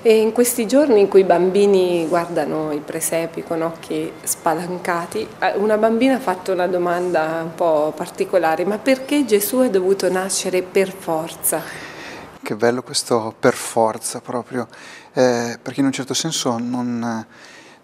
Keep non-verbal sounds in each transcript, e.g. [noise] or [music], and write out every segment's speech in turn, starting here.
E in questi giorni in cui i bambini guardano i presepi con occhi spalancati, eh, una bambina ha fatto una domanda un po' particolare, ma perché Gesù è dovuto nascere per forza? Che bello questo per forza proprio, eh, perché in un certo senso non,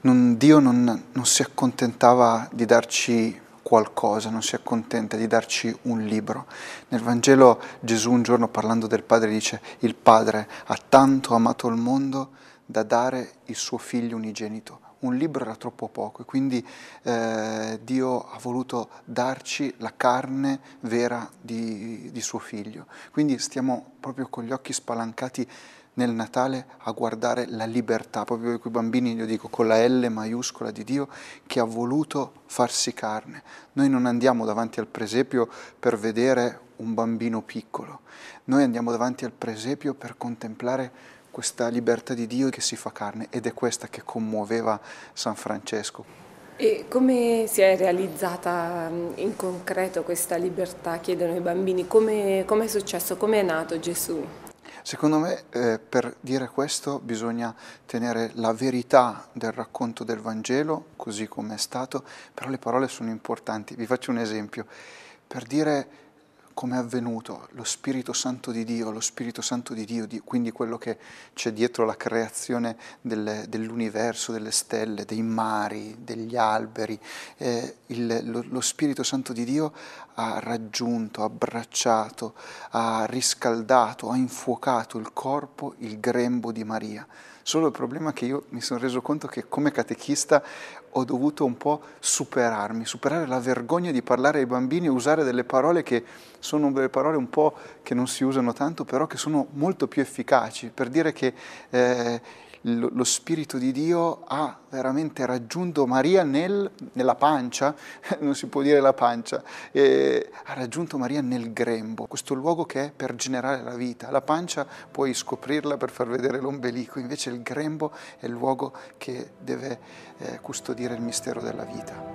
non, Dio non, non si accontentava di darci qualcosa, non si accontenta di darci un libro. Nel Vangelo Gesù un giorno parlando del Padre dice il Padre ha tanto amato il mondo da dare il suo figlio unigenito, un libro era troppo poco e quindi eh, Dio ha voluto darci la carne vera di, di suo figlio. Quindi stiamo proprio con gli occhi spalancati nel Natale a guardare la libertà, proprio quei bambini, io dico, con la L maiuscola di Dio che ha voluto farsi carne. Noi non andiamo davanti al presepio per vedere un bambino piccolo, noi andiamo davanti al presepio per contemplare questa libertà di Dio che si fa carne ed è questa che commuoveva San Francesco. E come si è realizzata mm, in concreto questa libertà, chiedono i bambini, come, com è successo, come è nato Gesù? Secondo me eh, per dire questo bisogna tenere la verità del racconto del Vangelo, così come è stato, però le parole sono importanti. Vi faccio un esempio. Per dire come è avvenuto lo Spirito Santo di Dio, lo Spirito Santo di Dio, quindi quello che c'è dietro la creazione del, dell'universo, delle stelle, dei mari, degli alberi, eh, il, lo, lo Spirito Santo di Dio ha raggiunto, abbracciato, ha riscaldato, ha infuocato il corpo, il grembo di Maria. Solo il problema è che io mi sono reso conto che come catechista ho dovuto un po' superarmi, superare la vergogna di parlare ai bambini e usare delle parole che sono delle parole un po' che non si usano tanto, però che sono molto più efficaci per dire che eh, lo, lo Spirito di Dio ha veramente raggiunto Maria nel, nella pancia, [laughs] non si può dire la pancia, eh, ha raggiunto Maria nel grembo, questo luogo che è per generare la vita. La pancia puoi scoprirla per far vedere l'ombelico, invece il grembo è il luogo che deve eh, custodire il mistero della vita.